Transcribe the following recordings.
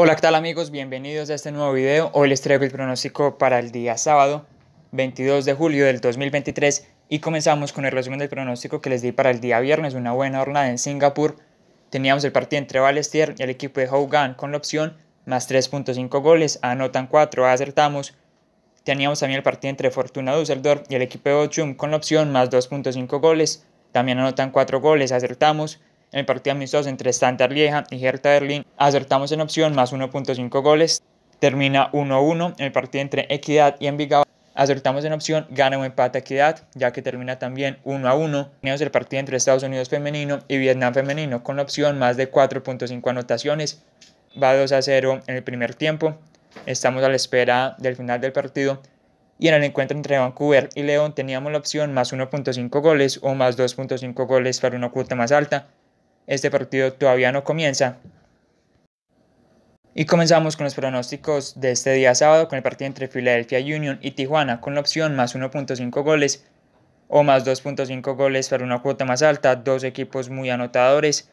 Hola, ¿qué tal amigos? Bienvenidos a este nuevo video. Hoy les traigo el pronóstico para el día sábado 22 de julio del 2023 y comenzamos con el resumen del pronóstico que les di para el día viernes, una buena jornada en Singapur. Teníamos el partido entre Balestier y el equipo de Hogan con la opción más 3.5 goles, anotan 4, acertamos. Teníamos también el partido entre Fortuna Dusseldorf y el equipo de Bochum con la opción más 2.5 goles, también anotan 4 goles, acertamos. En el partido amistoso entre Standard Lieja y Hertha Berlín acertamos en opción más 1.5 goles. Termina 1-1 en el partido entre Equidad y Envigado. Acertamos en opción gana o empate Equidad, ya que termina también 1 a 1. Tenemos el partido entre Estados Unidos femenino y Vietnam femenino con la opción más de 4.5 anotaciones. Va 2 a 0 en el primer tiempo. Estamos a la espera del final del partido y en el encuentro entre Vancouver y León teníamos la opción más 1.5 goles o más 2.5 goles para una cuota más alta. Este partido todavía no comienza. Y comenzamos con los pronósticos de este día sábado con el partido entre Philadelphia Union y Tijuana con la opción más 1.5 goles o más 2.5 goles para una cuota más alta, dos equipos muy anotadores.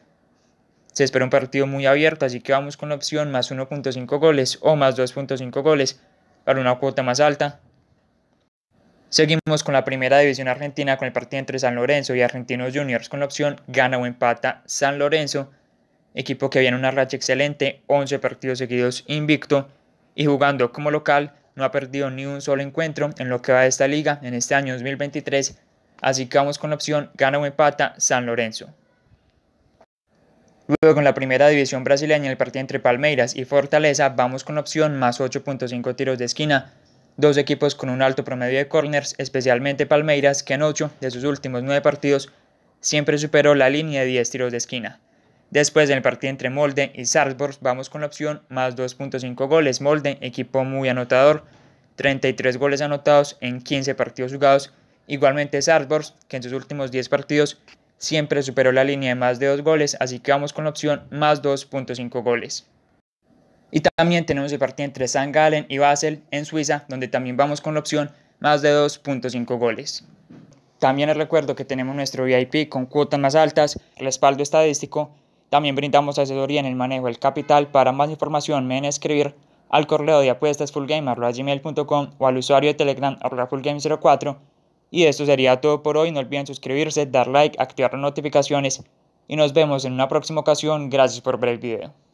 Se espera un partido muy abierto, así que vamos con la opción más 1.5 goles o más 2.5 goles para una cuota más alta, Seguimos con la primera división argentina con el partido entre San Lorenzo y Argentinos Juniors con la opción gana o empata San Lorenzo, equipo que viene una racha excelente, 11 partidos seguidos invicto y jugando como local no ha perdido ni un solo encuentro en lo que va de esta liga en este año 2023, así que vamos con la opción gana o empata San Lorenzo. Luego con la primera división brasileña, el partido entre Palmeiras y Fortaleza, vamos con la opción más 8.5 tiros de esquina dos equipos con un alto promedio de corners, especialmente Palmeiras, que en 8 de sus últimos 9 partidos siempre superó la línea de 10 tiros de esquina. Después del partido entre Molde y Sarpsborg, vamos con la opción más 2.5 goles. Molde, equipo muy anotador, 33 goles anotados en 15 partidos jugados. Igualmente Sarpsborg, que en sus últimos 10 partidos siempre superó la línea de más de 2 goles, así que vamos con la opción más 2.5 goles. Y también tenemos el partido entre San Gallen y Basel en Suiza, donde también vamos con la opción más de 2.5 goles. También les recuerdo que tenemos nuestro VIP con cuotas más altas, respaldo estadístico. También brindamos asesoría en el manejo del capital. Para más información, me deben escribir al correo de apuestas fullgame.com o al usuario de Telegram fullgame04. Y esto sería todo por hoy. No olviden suscribirse, dar like, activar las notificaciones. Y nos vemos en una próxima ocasión. Gracias por ver el video.